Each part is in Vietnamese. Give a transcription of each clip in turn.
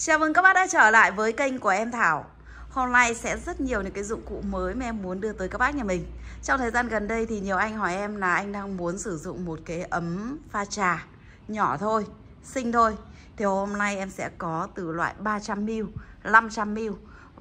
Chào mừng các bác đã trở lại với kênh của em Thảo Hôm nay sẽ rất nhiều những cái dụng cụ mới mà em muốn đưa tới các bác nhà mình Trong thời gian gần đây thì nhiều anh hỏi em là anh đang muốn sử dụng một cái ấm pha trà Nhỏ thôi, xinh thôi Thì hôm nay em sẽ có từ loại 300ml, 500ml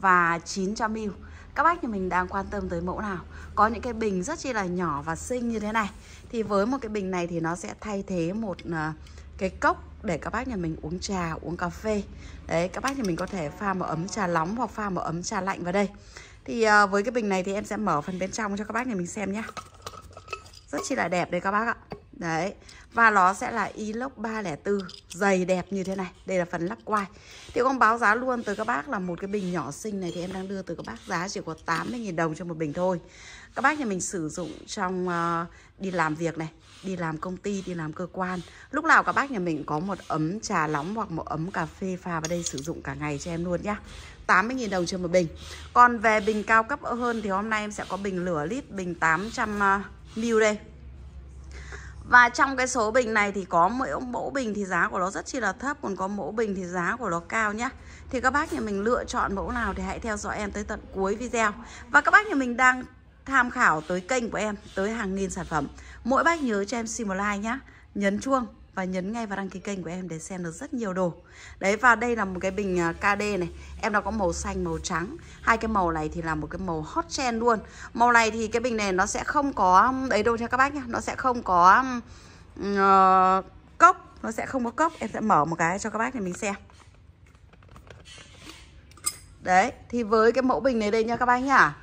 và 900ml các bác nhà mình đang quan tâm tới mẫu nào có những cái bình rất chi là nhỏ và xinh như thế này thì với một cái bình này thì nó sẽ thay thế một uh, cái cốc để các bác nhà mình uống trà uống cà phê đấy các bác nhà mình có thể pha một ấm trà nóng hoặc pha một ấm trà lạnh vào đây thì à, với cái bình này thì em sẽ mở phần bên trong cho các bác nhà mình xem nhá rất chi là đẹp đấy các bác ạ Đấy Và nó sẽ là inox 304 Dày đẹp như thế này Đây là phần lắp quai Thì con báo giá luôn tới các bác là một cái bình nhỏ xinh này Thì em đang đưa tới các bác giá chỉ có 80.000 đồng cho một bình thôi Các bác nhà mình sử dụng trong uh, đi làm việc này Đi làm công ty, đi làm cơ quan Lúc nào các bác nhà mình có một ấm trà nóng hoặc một ấm cà phê pha vào đây sử dụng cả ngày cho em luôn nhá 80.000 đồng cho một bình Còn về bình cao cấp hơn thì hôm nay em sẽ có bình lửa lít, bình 800ml ờ, đây và trong cái số bình này thì có mỗi mẫu bình thì giá của nó rất chi là thấp Còn có mẫu bình thì giá của nó cao nhá Thì các bác nhà mình lựa chọn mẫu nào thì hãy theo dõi em tới tận cuối video Và các bác nhà mình đang tham khảo tới kênh của em Tới hàng nghìn sản phẩm Mỗi bác nhớ cho em xin một like nhá Nhấn chuông và nhấn ngay vào đăng ký kênh của em để xem được rất nhiều đồ đấy và đây là một cái bình KD à, này em nó có màu xanh màu trắng hai cái màu này thì là một cái màu hot trend luôn màu này thì cái bình này nó sẽ không có đấy đâu nha các bác nhá nó sẽ không có uh, cốc nó sẽ không có cốc em sẽ mở một cái cho các bác để mình xem đấy thì với cái mẫu bình này đây nha các bác nhá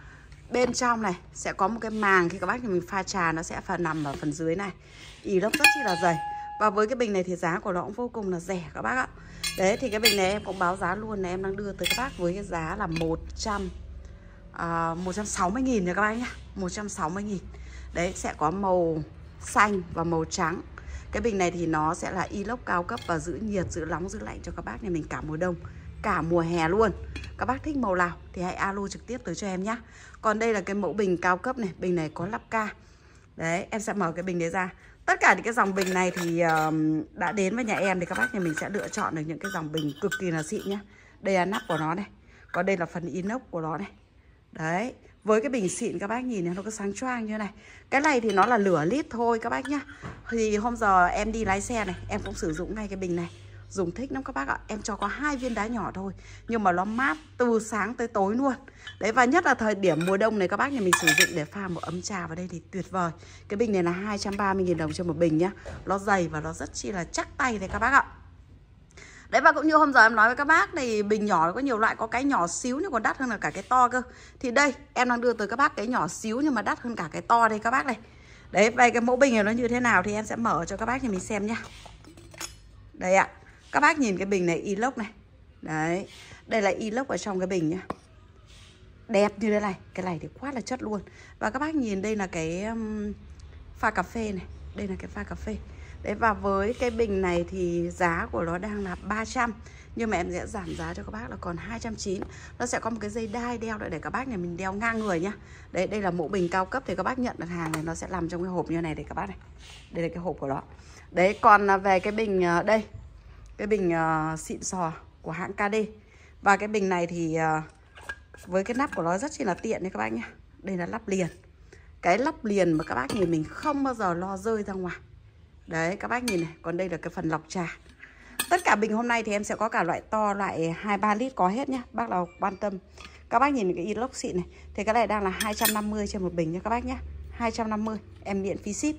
bên trong này sẽ có một cái màng khi các bác thì mình pha trà nó sẽ phần nằm ở phần dưới này inox rất chi là dày và với cái bình này thì giá của nó cũng vô cùng là rẻ các bác ạ Đấy thì cái bình này em cũng báo giá luôn này em đang đưa tới các bác với cái giá là 100 à, 160 nghìn nha các bác nhá 160 nghìn Đấy sẽ có màu xanh và màu trắng Cái bình này thì nó sẽ là inox cao cấp và giữ nhiệt, giữ nóng, giữ lạnh cho các bác này mình cả mùa đông Cả mùa hè luôn Các bác thích màu nào thì hãy alo trực tiếp tới cho em nhé Còn đây là cái mẫu bình cao cấp này Bình này có lắp ca Đấy em sẽ mở cái bình đấy ra tất cả những cái dòng bình này thì đã đến với nhà em thì các bác nhà mình sẽ lựa chọn được những cái dòng bình cực kỳ là xịn nhá đây là nắp của nó này còn đây là phần inox của nó này đấy với cái bình xịn các bác nhìn này nó có sáng choang như này cái này thì nó là lửa lít thôi các bác nhá thì hôm giờ em đi lái xe này em cũng sử dụng ngay cái bình này dùng thích lắm các bác ạ em cho có hai viên đá nhỏ thôi nhưng mà nó mát từ sáng tới tối luôn đấy và nhất là thời điểm mùa đông này các bác nhà mình sử dụng để pha một ấm trà vào đây thì tuyệt vời cái bình này là 230.000 đồng cho một bình nhá nó dày và nó rất chi là chắc tay đấy các bác ạ Đấy và cũng như hôm giờ em nói với các bác thì bình nhỏ có nhiều loại có cái nhỏ xíu nhưng còn đắt hơn là cả cái to cơ. Thì đây em đang đưa tới các bác cái nhỏ xíu nhưng mà đắt hơn cả cái to đây các bác này. Đấy vậy cái mẫu bình này nó như thế nào thì em sẽ mở cho các bác thì mình xem nhá. Đây ạ. À các bác nhìn cái bình này inox này đấy đây là inox ở trong cái bình nhá đẹp như thế này cái này thì quá là chất luôn và các bác nhìn đây là cái um, pha cà phê này đây là cái pha cà phê đấy và với cái bình này thì giá của nó đang là 300 nhưng mà em sẽ giảm giá cho các bác là còn 290 nó sẽ có một cái dây đai đeo lại để các bác nhà mình đeo ngang người nhá đấy đây là mẫu bình cao cấp thì các bác nhận đặt hàng này nó sẽ nằm trong cái hộp như này để các bác này đây là cái hộp của nó đấy còn à, về cái bình à, đây cái bình uh, xịn sò của hãng KD và cái bình này thì uh, với cái nắp của nó rất chi là tiện đấy các bác nhé đây là lắp liền cái lắp liền mà các bác nhìn mình không bao giờ lo rơi ra ngoài đấy các bác nhìn này còn đây là cái phần lọc trà tất cả bình hôm nay thì em sẽ có cả loại to loại 23 lít có hết nhá bác nào quan tâm các bác nhìn cái inox xịn này thì cái này đang là 250 trên một bình nha các bác nhé 250 em miễn phí ship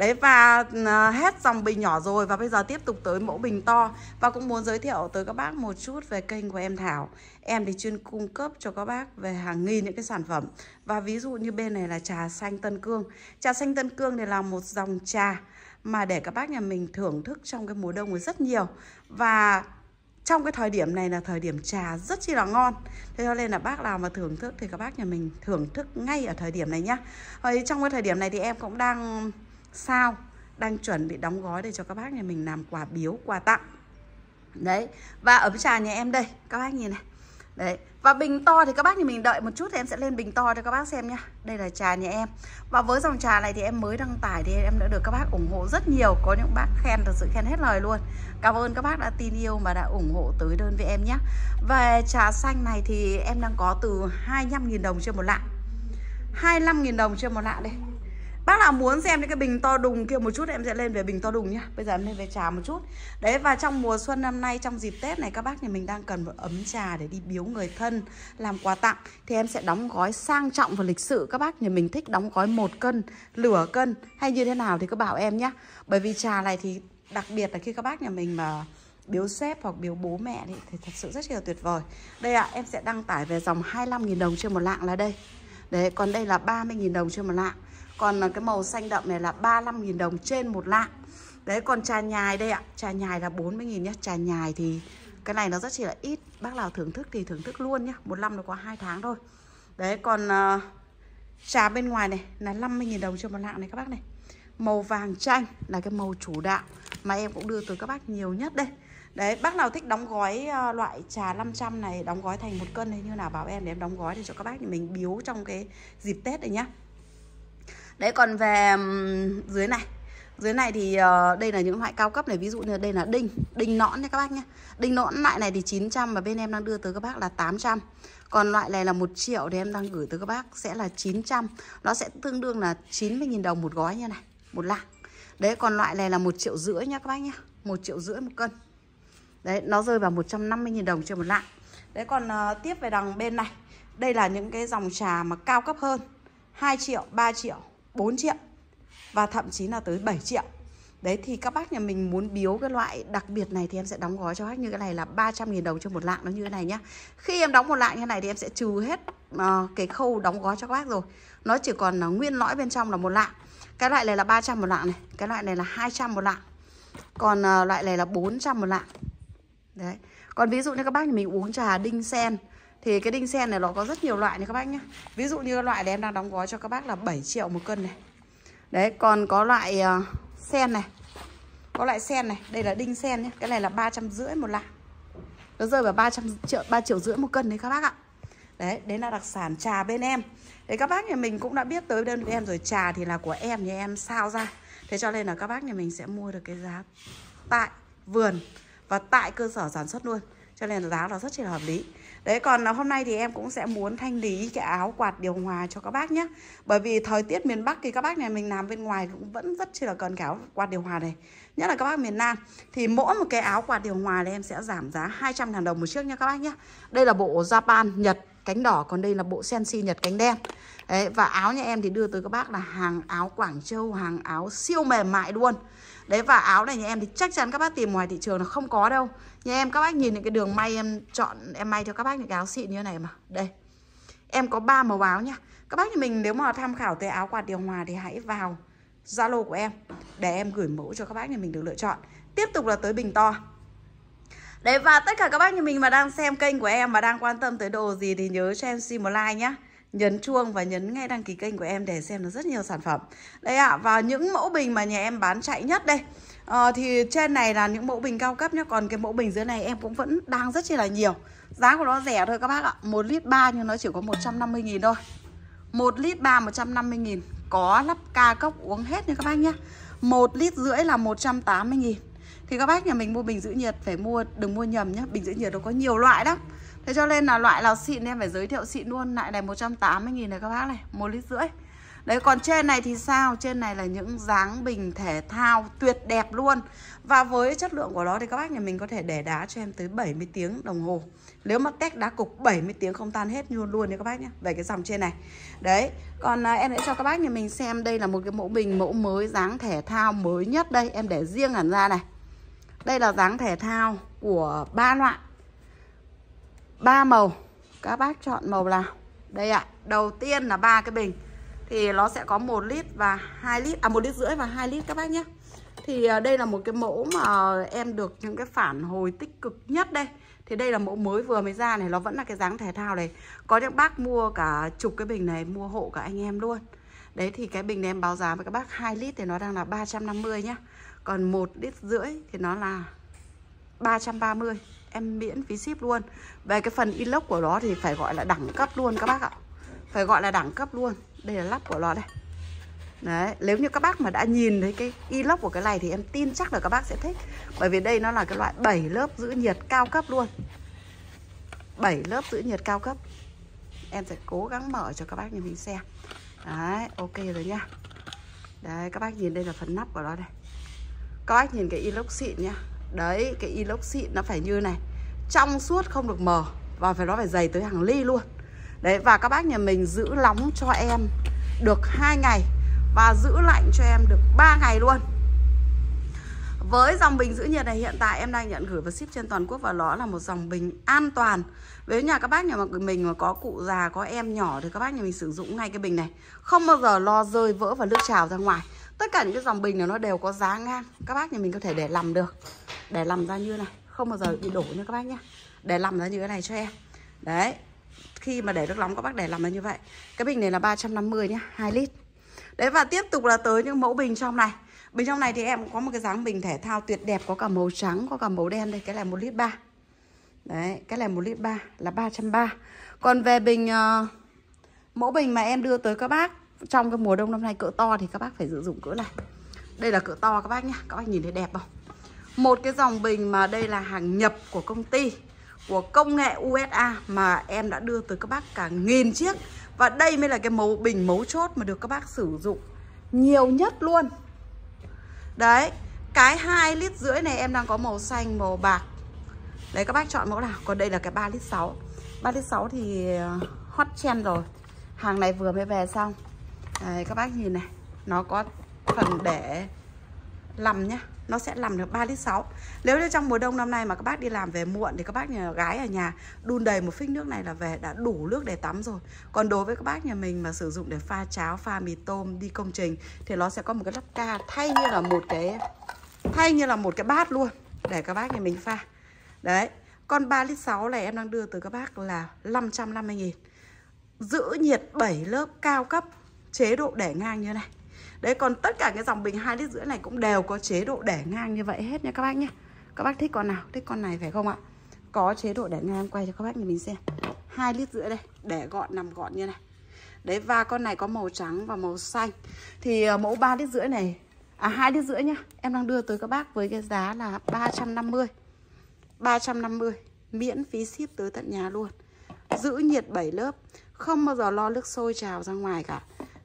Đấy và à, hết dòng bình nhỏ rồi và bây giờ tiếp tục tới mẫu bình to Và cũng muốn giới thiệu tới các bác một chút về kênh của em Thảo Em thì chuyên cung cấp cho các bác về hàng nghìn những cái sản phẩm Và ví dụ như bên này là trà xanh Tân Cương Trà xanh Tân Cương này là một dòng trà mà để các bác nhà mình thưởng thức trong cái mùa đông rất nhiều Và trong cái thời điểm này là thời điểm trà rất chi là ngon thế cho nên là bác nào mà thưởng thức thì các bác nhà mình thưởng thức ngay ở thời điểm này nhá Ở ờ, trong cái thời điểm này thì em cũng đang sao đang chuẩn bị đóng gói để cho các bác nhà mình làm quà biếu quà tặng đấy và ấm trà nhà em đây các bác nhìn này đấy và bình to thì các bác nhà mình đợi một chút thì em sẽ lên bình to cho các bác xem nhá đây là trà nhà em và với dòng trà này thì em mới đăng tải thì em đã được các bác ủng hộ rất nhiều có những bác khen thật sự khen hết lời luôn cảm ơn các bác đã tin yêu mà đã ủng hộ tới đơn với em nhé về trà xanh này thì em đang có từ 25.000 đồng trên một lạng 25.000 đồng trên một lạng đây Bác nào muốn xem những cái bình to đùng kia một chút Em sẽ lên về bình to đùng nhá Bây giờ em lên về trà một chút Đấy và trong mùa xuân năm nay trong dịp Tết này Các bác nhà mình đang cần một ấm trà để đi biếu người thân Làm quà tặng Thì em sẽ đóng gói sang trọng và lịch sự Các bác nhà mình thích đóng gói một cân Lửa cân hay như thế nào thì cứ bảo em nhá Bởi vì trà này thì đặc biệt là khi các bác nhà mình mà biếu sếp hoặc biếu bố mẹ thì, thì thật sự rất là tuyệt vời Đây ạ, à, em sẽ đăng tải về dòng 25.000 đồng trên một lạng là đây Đấy, còn đây là 30.000 đồng trên một lạng còn ờ, cái màu xanh đậm này là 35.000 đồng trên một lạng Đấy còn trà nhài đây ạ Trà nhài là 40.000 nhá Trà nhài thì cái này nó rất chỉ là ít Bác nào thưởng thức thì thưởng thức luôn nhá Một năm nó có hai tháng thôi Đấy còn uh, trà bên ngoài này là 50.000 đồng trên một lạng này các bác này Màu vàng chanh là cái màu chủ đạo Mà em cũng đưa tới các bác nhiều nhất đây Đấy, bác nào thích đóng gói uh, loại trà 500 này đóng gói thành một cân hay như nào bảo em để em đóng gói để cho các bác thì mình biếu trong cái dịp Tết này nhá đấy còn về dưới này dưới này thì ờ, đây là những loại cao cấp này ví dụ như đây là đinh đinh nõn nha các bác nhé đinh nõn loại này thì 900 và bên em đang đưa tới các bác là 800 còn loại này là 1 triệu thì em đang gửi tới các bác sẽ là 900 nó sẽ tương đương là 90.000 đồng một gói như này một lạng đấy còn loại này là một triệu rưỡi nha các bác nhé một triệu rưỡi một cân đấy nó rơi vào 150.000 đồng cho một lạng đấy còn uh, tiếp về đằng bên này đây là những cái dòng trà mà cao cấp hơn 2 triệu 3 triệu 4 triệu và thậm chí là tới 7 triệu Đấy thì các bác nhà mình muốn biếu cái loại đặc biệt này thì em sẽ đóng gói cho khách như cái này là 300.000 đồng cho một lạng nó như thế này nhá. Khi em đóng một lạng như thế này thì em sẽ trừ hết ờ, cái khâu đóng gói cho các bác rồi. Nó chỉ còn uh, nguyên lõi bên trong là một lạng. Cái loại này là 300 một lạng này, cái loại này là 200 một lạng. Còn ờ, loại này là 400 một lạng. Đấy. Còn ví dụ như các bác nhà mình uống trà đinh sen thì cái đinh sen này nó có rất nhiều loại nha các bác nhá Ví dụ như loại này em đang đóng gói cho các bác là 7 triệu một cân này Đấy còn có loại uh, sen này Có loại sen này Đây là đinh sen nhé Cái này là 350 một lạng Nó rơi vào 300 triệu 3 triệu rưỡi một cân đấy các bác ạ Đấy, đấy là đặc sản trà bên em Đấy các bác nhà mình cũng đã biết tới đơn vị em rồi Trà thì là của em, nhà em sao ra Thế cho nên là các bác nhà mình sẽ mua được cái giá Tại vườn Và tại cơ sở sản xuất luôn Cho nên là giá nó rất là hợp lý Đấy còn à, hôm nay thì em cũng sẽ muốn thanh lý cái áo quạt điều hòa cho các bác nhé Bởi vì thời tiết miền Bắc thì các bác này mình làm bên ngoài cũng vẫn rất chi là cần cái áo quạt điều hòa này Nhất là các bác miền Nam Thì mỗi một cái áo quạt điều hòa này em sẽ giảm giá 200 ngàn đồng một chiếc nha các bác nhé Đây là bộ Japan Nhật cánh đỏ còn đây là bộ sensi nhật cánh đen Đấy, và áo nhà em thì đưa tới các bác là hàng áo Quảng Châu hàng áo siêu mềm mại luôn Đấy và áo này nhà em thì chắc chắn các bác tìm ngoài thị trường là không có đâu Nhà em các bác nhìn những cái đường may em chọn Em may cho các bác những cái áo xịn như thế này mà Đây Em có 3 màu áo nha Các bác nhà mình nếu mà tham khảo tới áo quạt điều hòa Thì hãy vào Zalo của em Để em gửi mẫu cho các bác nhà mình được lựa chọn Tiếp tục là tới bình to Đấy và tất cả các bác nhà mình mà đang xem kênh của em Mà đang quan tâm tới đồ gì Thì nhớ cho em xin một like nhá nhấn chuông và nhấn ngay đăng ký kênh của em để xem được rất nhiều sản phẩm đây ạ à, và những mẫu bình mà nhà em bán chạy nhất đây à, thì trên này là những mẫu bình cao cấp nhé còn cái mẫu bình dưới này em cũng vẫn đang rất chi là nhiều giá của nó rẻ thôi các bác ạ 1 lít 3 nhưng nó chỉ có 150 nghìn thôi 1 lít 3 150 nghìn có lắp ca cốc uống hết nha các bác nhé 1 lít rưỡi là 180 nghìn thì các bác nhà mình mua bình giữ nhiệt phải mua đừng mua nhầm nhé bình giữ nhiệt nó có nhiều loại đó Thế cho nên là loại nào xịn em phải giới thiệu xịn luôn Lại này 180 nghìn này các bác này một lít rưỡi Đấy còn trên này thì sao Trên này là những dáng bình thể thao Tuyệt đẹp luôn Và với chất lượng của nó thì các bác nhà mình có thể để đá cho em tới 70 tiếng đồng hồ Nếu mà test đá cục 70 tiếng không tan hết luôn luôn đấy các bác nhé Về cái dòng trên này Đấy còn à, em sẽ cho các bác nhà mình xem Đây là một cái mẫu bình mẫu mới dáng thể thao mới nhất đây Em để riêng hẳn ra này Đây là dáng thể thao của ba loại ba màu các bác chọn màu nào đây ạ đầu tiên là ba cái bình thì nó sẽ có một lít và hai lít à một lít rưỡi và hai lít các bác nhé thì à, đây là một cái mẫu mà em được những cái phản hồi tích cực nhất đây thì đây là mẫu mới vừa mới ra này nó vẫn là cái dáng thể thao này có những bác mua cả chục cái bình này mua hộ cả anh em luôn đấy thì cái bình này em báo giá với các bác 2 lít thì nó đang là 350 nhá còn một lít rưỡi thì nó là 330 em miễn phí ship luôn về cái phần inox của nó thì phải gọi là đẳng cấp luôn các bác ạ phải gọi là đẳng cấp luôn đây là lắp của nó đây Đấy, nếu như các bác mà đã nhìn thấy cái inox của cái này thì em tin chắc là các bác sẽ thích Bởi vì đây nó là cái loại 7 lớp giữ nhiệt cao cấp luôn 7 lớp giữ nhiệt cao cấp Em sẽ cố gắng mở cho các bác nhìn mình xem Đấy, ok rồi nhá Đấy, các bác nhìn đây là phần nắp của nó đây Các bác nhìn cái inox xịn nhá đấy cái inox xịn nó phải như này trong suốt không được mờ và phải nó phải dày tới hàng ly luôn đấy và các bác nhà mình giữ nóng cho em được hai ngày và giữ lạnh cho em được 3 ngày luôn với dòng bình giữ nhiệt này hiện tại em đang nhận gửi và ship trên toàn quốc và nó là một dòng bình an toàn. Với nhà các bác nhà mình mà có cụ già, có em nhỏ thì các bác nhà mình sử dụng ngay cái bình này. Không bao giờ lo rơi vỡ và nước trào ra ngoài. Tất cả những cái dòng bình này nó đều có giá ngang. Các bác nhà mình có thể để làm được để làm ra như này không bao giờ bị đổ nha các bác nhé. để làm ra như thế này cho em đấy khi mà để nước nóng các bác để làm là như vậy cái bình này là 350 nhá hai lít đấy và tiếp tục là tới những mẫu bình trong này bình trong này thì em có một cái dáng bình thể thao tuyệt đẹp có cả màu trắng có cả màu đen đây cái này một lít ba đấy cái này một lít ba là 330 còn về bình uh, mẫu bình mà em đưa tới các bác trong cái mùa đông năm nay cỡ to thì các bác phải sử dụng cỡ này đây là cỡ to các bác nhé, các bác nhìn thấy đẹp không một cái dòng bình mà đây là hàng nhập của công ty của công nghệ USA mà em đã đưa tới các bác cả nghìn chiếc và đây mới là cái mẫu bình mấu chốt mà được các bác sử dụng nhiều nhất luôn đấy cái hai lít rưỡi này em đang có màu xanh màu bạc đấy các bác chọn mẫu nào còn đây là cái 3 lít 6 3 lít 6 thì ờ, hot trend rồi hàng này vừa mới về xong đấy, các bác nhìn này nó có phần để lầm nhá nó sẽ làm được 3 lít 6 nếu như trong mùa đông năm nay mà các bác đi làm về muộn thì các bác nhà gái ở nhà đun đầy một phích nước này là về đã đủ nước để tắm rồi còn đối với các bác nhà mình mà sử dụng để pha cháo pha mì tôm đi công trình thì nó sẽ có một cái lắp ca thay như là một cái thay như là một cái bát luôn để các bác nhà mình pha đấy Còn 3 lít 6 này em đang đưa từ các bác là 550 nghìn giữ nhiệt 7 lớp cao cấp chế độ để ngang như này đấy còn tất cả cái dòng bình hai lít rưỡi này cũng đều có chế độ để ngang như vậy hết nha các bác nhé các bác thích con nào thích con này phải không ạ có chế độ để ngang quay cho các bác nhà mình xem hai lít rưỡi đây để gọn nằm gọn như này đấy và con này có màu trắng và màu xanh thì ờ, mẫu 3 lít rưỡi này à hai lít rưỡi nhá em đang đưa tới các bác với cái giá là 350 350 miễn phí ship tới tận nhà luôn giữ nhiệt 7 lớp không bao giờ lo nước sôi trào ra ngoài cả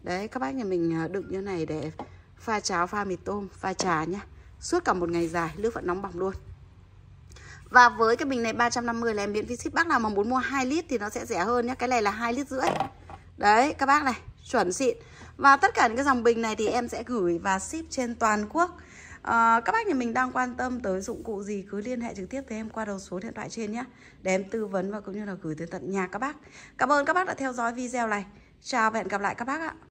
Đấy các bác nhà mình à, đựng như này để pha cháo, pha mì tôm, pha trà nhá Suốt cả một ngày dài, nước vẫn nóng bỏng luôn Và với cái bình này 350 là em miễn phí ship Bác nào mà muốn mua 2 lít thì nó sẽ rẻ hơn nhé, Cái này là 2 lít rưỡi Đấy các bác này, chuẩn xịn Và tất cả những cái dòng bình này thì em sẽ gửi và ship trên toàn quốc À, các bác nhà mình đang quan tâm tới dụng cụ gì cứ liên hệ trực tiếp với em qua đầu số điện thoại trên nhé để em tư vấn và cũng như là gửi tới tận nhà các bác. Cảm ơn các bác đã theo dõi video này. Chào và hẹn gặp lại các bác ạ.